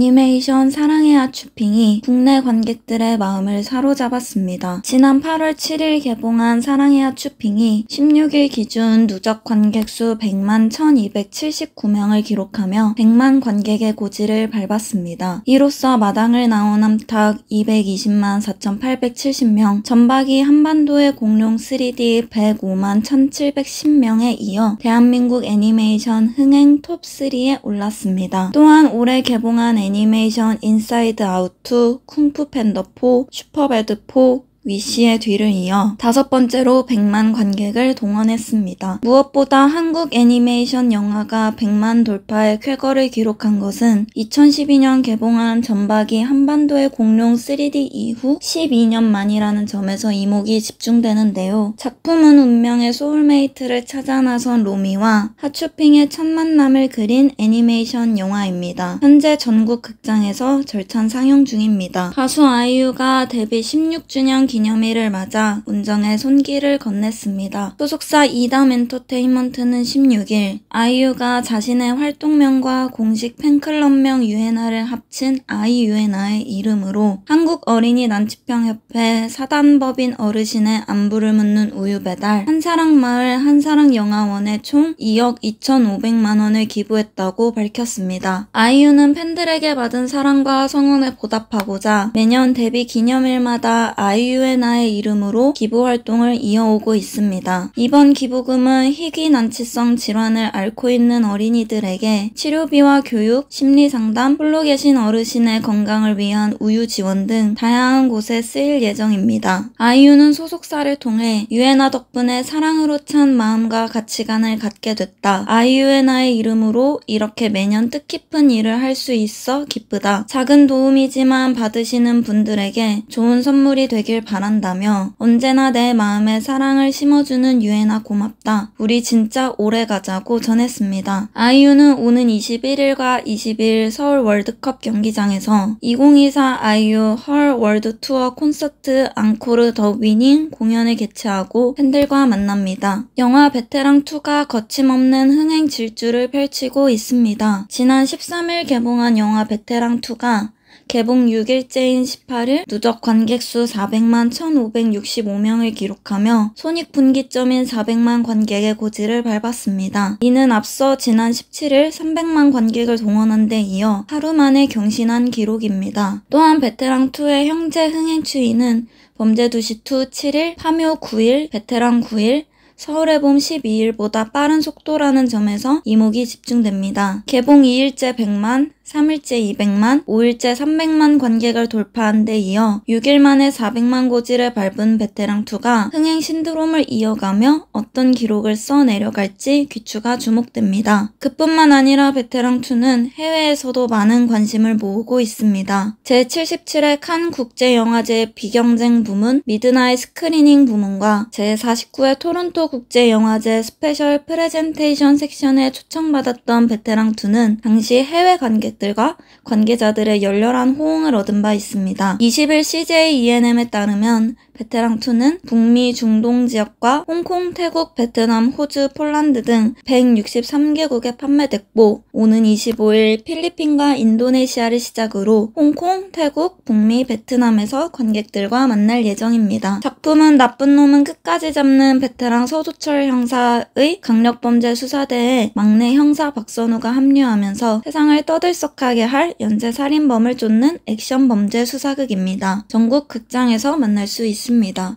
애니메이션 사랑의 아추핑이 국내 관객들의 마음을 사로잡았습니다. 지난 8월 7일 개봉한 사랑의 아추핑이 16일 기준 누적 관객 수 100만 1279명을 기록하며 100만 관객의 고지를 밟았습니다. 이로써 마당을 나온 암탉 220만 4870명, 전박이 한반도의 공룡 3D 105만 1710명에 이어 대한민국 애니메이션 흥행 톱3에 올랐습니다. 또한 올해 개봉한 애니메이션 애니메이션 인사이드 아웃 2, 쿵푸 팬더 4, 슈퍼배드 4, 위시의 뒤를 이어 다섯 번째로 100만 관객을 동원했습니다. 무엇보다 한국 애니메이션 영화가 100만 돌파의 쾌거를 기록한 것은 2012년 개봉한 전박이 한반도의 공룡 3D 이후 12년 만이라는 점에서 이목이 집중되는데요. 작품은 운명의 소울메이트를 찾아 나선 로미와 하추핑의첫 만남을 그린 애니메이션 영화입니다. 현재 전국 극장에서 절찬 상영 중입니다. 가수 아이유가 데뷔 16주년 기념일을 맞아 운정에 손길을 건넸습니다. 소속사 이담 엔터테인먼트는 16일 아이유가 자신의 활동명과 공식 팬클럽명 유엔아를 합친 아이유엔아의 이름으로 한국 어린이 난치병협회 사단법인 어르신의 안부를 묻는 우유 배달 한사랑마을 한사랑영화원에 총 2억 2,500만 원을 기부했다고 밝혔습니다. 아이유는 팬들에게 받은 사랑과 성원에 보답하고자 매년 데뷔 기념일마다 아이유 유엔아의 이름으로 기부 활동을 이어오고 있습니다. 이번 기부금은 희귀 난치성 질환을 앓고 있는 어린이들에게 치료비와 교육, 심리 상담, 홀로 계신 어르신의 건강을 위한 우유 지원 등 다양한 곳에 쓰일 예정입니다. 아이유는 소속사를 통해 유엔아 덕분에 사랑으로 찬 마음과 가치관을 갖게 됐다. 아이유엔아의 이름으로 이렇게 매년 뜻깊은 일을 할 수 있어 기쁘다. 작은 도움이지만 받으시는 분들에게 좋은 선물이 되길 바랍니다. 바란다며 언제나 내 마음에 사랑을 심어주는 유엔아 고맙다. 우리 진짜 오래 가자고 전했습니다. 아이유는 오는 21일과 22일 서울 월드컵 경기장에서 2024 아이유 헐 월드 투어 콘서트 앙코르 더 위닝 공연을 개최하고 팬들과 만납니다. 영화 베테랑2가 거침없는 흥행 질주를 펼치고 있습니다. 지난 13일 개봉한 영화 베테랑2가 개봉 6일째인 18일 누적 관객수 400만 1,565명을 기록하며 손익분기점인 400만 관객의 고지를 밟았습니다. 이는 앞서 지난 17일 300만 관객을 동원한 데 이어 하루 만에 경신한 기록입니다. 또한 베테랑2의 형제 흥행 추이는 범죄도시2 7일, 파묘 9일, 베테랑 9일, 서울의 봄 12일보다 빠른 속도라는 점에서 이목이 집중됩니다. 개봉 2일째 100만, 3일째 200만, 5일째 300만 관객을 돌파한 데 이어 6일 만에 400만 고지를 밟은 베테랑2가 흥행 신드롬을 이어가며 어떤 기록을 써내려갈지 귀추가 주목됩니다. 그뿐만 아니라 베테랑2는 해외에서도 많은 관심을 모으고 있습니다. 제77회 칸 국제영화제 비경쟁 부문 미드나잇 스크리닝 부문과 제49회 토론토 국제영화제 스페셜 프레젠테이션 섹션에 초청받았던 베테랑2는 당시 해외 관객 관객들과 관계자들의 열렬한 호응을 얻은 바 있습니다. 20일 CJENM에 따르면 베테랑2는 북미 중동 지역과 홍콩, 태국, 베트남, 호주, 폴란드 등 163개국에 판매됐고 오는 25일 필리핀과 인도네시아를 시작으로 홍콩, 태국, 북미, 베트남에서 관객들과 만날 예정입니다. 작품은 나쁜 놈은 끝까지 잡는 베테랑 서두철 형사의 강력범죄 수사대에 막내 형사 박선우가 합류하면서 세상을 떠들썩하게 할 연쇄살인범을 쫓는 액션 범죄 수사극입니다. 전국 극장에서 만날 수 있습니다. 있습니다.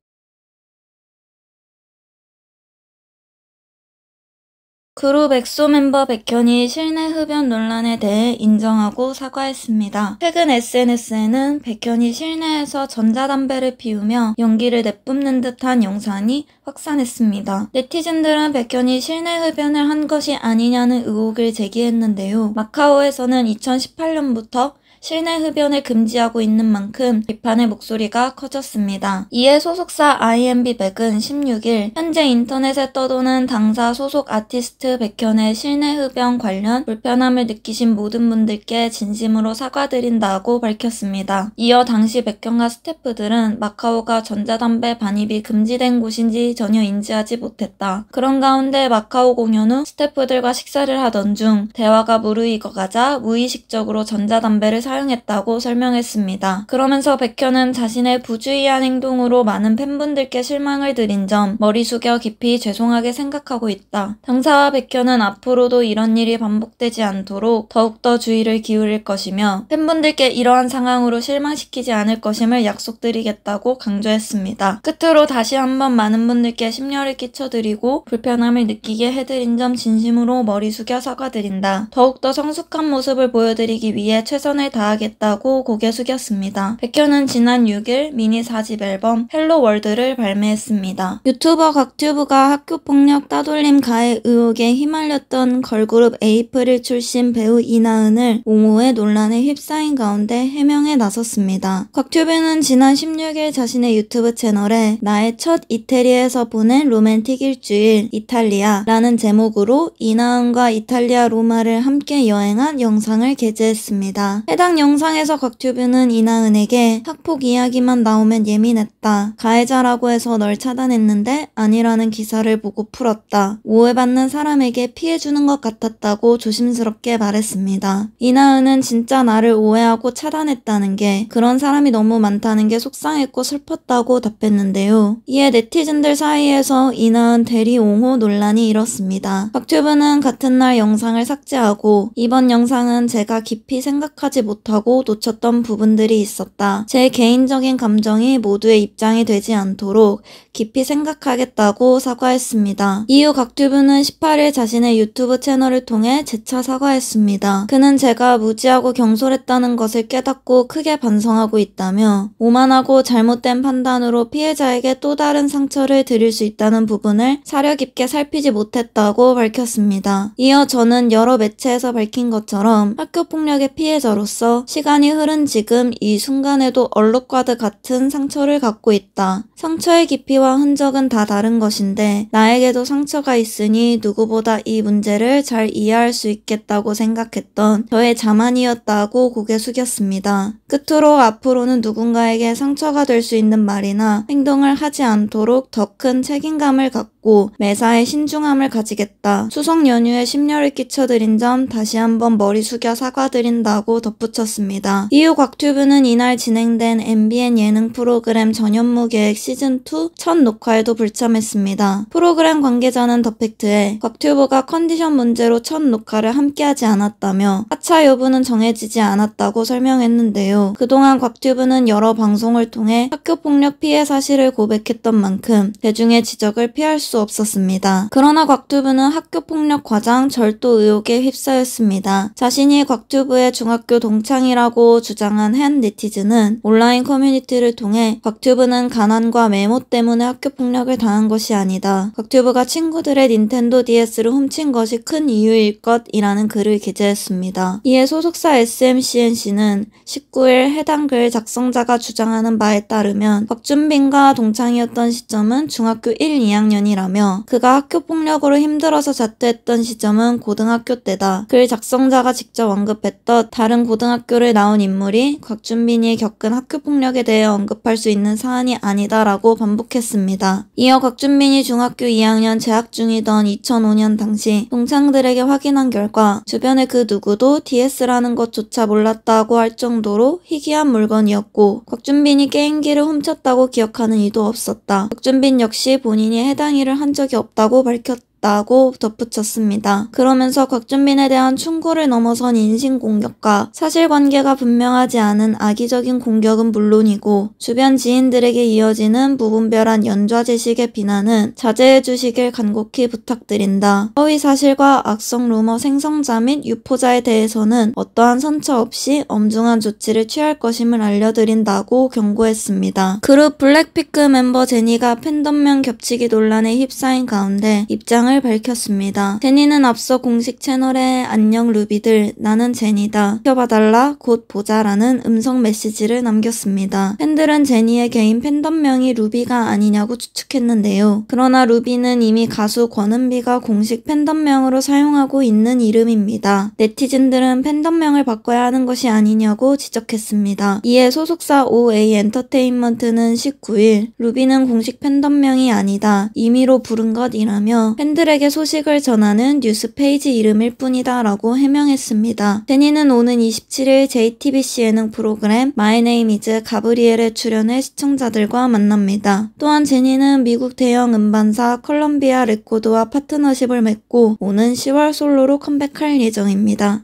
그룹 엑소 멤버 백현이 실내 흡연 논란에 대해 인정하고 사과했습니다. 최근 SNS에는 백현이 실내에서 전자담배를 피우며 연기를 내뿜는 듯한 영상이 확산했습니다. 네티즌들은 백현이 실내 흡연을 한 것이 아니냐는 의혹을 제기했는데요. 마카오에서는 2018년부터 실내 흡연을 금지하고 있는 만큼 비판의 목소리가 커졌습니다. 이에 소속사 IMB백은 16일 현재 인터넷에 떠도는 당사 소속 아티스트 백현의 실내 흡연 관련 불편함을 느끼신 모든 분들께 진심으로 사과드린다고 밝혔습니다. 이어 당시 백현과 스태프들은 마카오가 전자담배 반입이 금지된 곳인지 전혀 인지하지 못했다. 그런 가운데 마카오 공연 후 스태프들과 식사를 하던 중 대화가 무르익어가자 무의식적으로 전자담배를 사했 사용했다고 설명했습니다. 그러면서 백현은 자신의 부주의한 행동으로 많은 팬분들께 실망을 드린 점 머리 숙여 깊이 죄송하게 생각하고 있다. 당사와 백현은 앞으로도 이런 일이 반복되지 않도록 더욱더 주의를 기울일 것이며 팬분들께 이러한 상황으로 실망시키지 않을 것임을 약속드리겠다고 강조했습니다. 끝으로 다시 한번 많은 분들께 심려를 끼쳐드리고 불편함을 느끼게 해드린 점 진심으로 머리 숙여 사과드린다. 더욱더 성숙한 모습을 보여드리기 위해 최선을 다 다하겠다고 고개 숙였습니다. 백현은 지난 6일 미니 4집 앨범 헬로 월드를 발매했습니다. 유튜버 각튜브가 학교폭력 따돌림 가해 의혹에 휘말렸던 걸그룹 에이프릴 출신 배우 이나은을 옹호의 논란에 휩싸인 가운데 해명에 나섰습니다. 각튜브는 지난 16일 자신의 유튜브 채널에 나의 첫 이태리에서 보낸 로맨틱 일주일 이탈리아라는 제목으로 이나은과 이탈리아 로마를 함께 여행한 영상을 게재했습니다. 해당 해당 영상에서 곽튜브는 이나은에게 학폭 이야기만 나오면 예민했다. 가해자라고 해서 널 차단했는데 아니라는 기사를 보고 풀었다. 오해받는 사람에게 피해주는 것 같았다고 조심스럽게 말했습니다. 이나은은 진짜 나를 오해하고 차단했다는 게 그런 사람이 너무 많다는 게 속상했고 슬펐다고 답했는데요. 이에 네티즌들 사이에서 이나은 대리 옹호 논란이 일었습니다. 곽튜브는 같은 날 영상을 삭제하고 이번 영상은 제가 깊이 생각하지 못한 못하고 놓쳤던 부분들이 있었다. 제 개인적인 감정이 모두의 입장이 되지 않도록 깊이 생각하겠다고 사과했습니다. 이후 각튜브는 18일 자신의 유튜브 채널을 통해 재차 사과했습니다. 그는 제가 무지하고 경솔했다는 것을 깨닫고 크게 반성하고 있다며 오만하고 잘못된 판단으로 피해자에게 또 다른 상처를 드릴 수 있다는 부분을 사려 깊게 살피지 못했다고 밝혔습니다. 이어 저는 여러 매체에서 밝힌 것처럼 학교폭력의 피해자로서 앞서 시간이 흐른 지금 이 순간에도 얼룩과드 같은 상처를 갖고 있다. 상처의 깊이와 흔적은 다 다른 것인데 나에게도 상처가 있으니 누구보다 이 문제를 잘 이해할 수 있겠다고 생각했던 저의 자만이었다고 고개 숙였습니다. 끝으로 앞으로는 누군가에게 상처가 될 수 있는 말이나 행동을 하지 않도록 더 큰 책임감을 갖고 매사에 신중함을 가지겠다. 추석 연휴에 심려를 끼쳐드린 점 다시 한번 머리 숙여 사과드린다고 덧붙였습니다. 덧붙였습니다. 이후 곽튜브는 이날 진행된 MBN 예능 프로그램 전현무 계획 시즌2 첫 녹화에도 불참했습니다. 프로그램 관계자는 더팩트에 곽튜브가 컨디션 문제로 첫 녹화를 함께하지 않았다며 하차 여부는 정해지지 않았다고 설명했는데요. 그동안 곽튜브는 여러 방송을 통해 학교폭력 피해 사실을 고백했던 만큼 대중의 지적을 피할 수 없었습니다. 그러나 곽튜브는 학교폭력 과장 절도 의혹에 휩싸였습니다. 자신이 곽튜브의 중학교 동기 왕창이라고 주장한 한 네티즌은 온라인 커뮤니티를 통해 곽튜브는 가난과 메모 때문에 학교 폭력을 당한 것이 아니다. 곽튜브가 친구들의 닌텐도 DS를 훔친 것이 큰 이유일 것이라는 글을 기재했습니다. 이에 소속사 SMCNC는 19일 해당 글 작성자가 주장하는 바에 따르면 박준빈과 동창이었던 시점은 중학교 1, 2학년이라며 그가 학교 폭력으로 힘들어서 자퇴했던 시점은 고등학교 때다. 글 작성자가 직접 언급했던 다른 고등학교 고등학교를 나온 인물이 곽준빈이 겪은 학교폭력에 대해 언급할 수 있는 사안이 아니다라고 반복했습니다. 이어 곽준빈이 중학교 2학년 재학 중이던 2005년 당시 동창들에게 확인한 결과 주변의 그 누구도 DS라는 것조차 몰랐다고 할 정도로 희귀한 물건이었고 곽준빈이 게임기를 훔쳤다고 기억하는 이도 없었다. 곽준빈 역시 본인이 해당 일을 한 적이 없다고 밝혔다. 있다고 덧붙였습니다. 그러면서 곽준빈에 대한 충고를 넘어선 인신공격과 사실관계가 분명하지 않은 악의적인 공격은 물론이고 주변 지인들에게 이어지는 무분별한 연좌 지식의 비난은 자제해 주시길 간곡히 부탁드린다. 허위 사실과 악성 루머 생성자 및 유포자에 대해서는 어떠한 선처 없이 엄중한 조치를 취할 것임을 알려드린다고 경고했습니다. 그룹 블랙핑크 멤버 제니가 팬덤명 겹치기 논란에 휩싸인 가운데 입장을 입장을 밝혔습니다. 제니는 앞서 공식 채널에 안녕 루비들 나는 제니다 지켜봐달라 곧 보자라는 음성 메시지를 남겼습니다. 팬들은 제니의 개인 팬덤명이 루비가 아니냐고 추측했는데요. 그러나 루비는 이미 가수 권은비가 공식 팬덤명으로 사용하고 있는 이름입니다. 네티즌들은 팬덤명을 바꿔야 하는 것이 아니냐고 지적했습니다. 이에 소속사 OA 엔터테인먼트는 19일 루비는 공식 팬덤명이 아니다. 임의로 부른 것이라며 팬들 시들에게 소식을 전하는 뉴스 페이지 이름일 뿐이다 라고 해명했습니다. 제니는 오는 27일 JTBC 예능 프로그램 마이 네임 이즈 가브리엘에 출연해 시청자들과 만납니다. 또한 제니는 미국 대형 음반사 컬럼비아 레코드와 파트너십을 맺고 오는 10월 솔로로 컴백할 예정입니다.